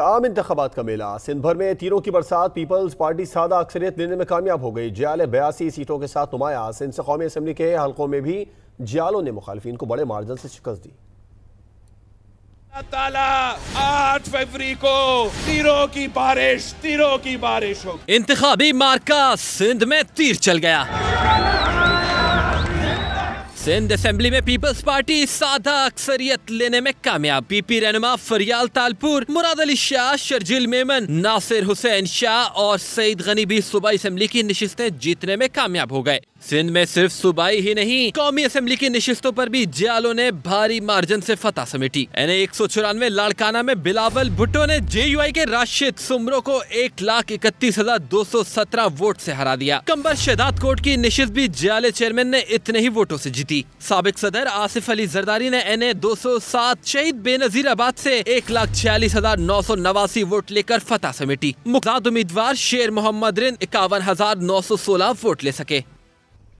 आम इंतबात का मेला सिंध भर में तीरों की बरसात पीपल्स पार्टी सादा अक्सरियत लेने में कामयाब हो गई जियाल बयासी सीटों के साथ नुमाया सिंध से कौमी असम्बली के हलकों में भी जियालों ने मुखालफी को बड़े मार्जन से शिकस्त दी आठ फरवरी को तीरों की बारिश तीरों की बारिश हो इंतबी मार्का सिंध में तीर चल गया सिंध असेंबली में पीपल्स पार्टी सादा अक्सरियत लेने में कामयाब पीपी रहनुमा फरियाल तालपुर मुराद अली शाह शर्जिल मेमन नासिर हुसैन शाह और सईद गनी भी सूबाई असेंबली की नशिस्तें जीतने में कामयाब हो गए सिंध में सिर्फ सूबाई ही नहीं कौमी असेंबली की नशिस्तों पर भी जियालो ने भारी मार्जिन से फतह समेटी एने एक सौ चौरानवे लाड़काना में बिलावल भुट्टो ने जे यू आई के राशिद सुमरो को एक लाख इकतीस हजार दो सौ सत्रह वोट से हरा दिया कंबर शहदाद कोट की नशिस्त भी जियाले चेयरमैन ने इतने ही वोटों से जीती दी सबक सदर आसिफ अली जरदारी ने एन ए दो सौ सात शहीद बेनजीर आबाद ऐसी एक लाख छियालीस हजार नौ सौ नवासी वोट लेकर फतेह समेटी मुखाद उम्मीदवार शेर मोहम्मद रिन इक्यावन हजार नौ सौ सोलह वोट ले सके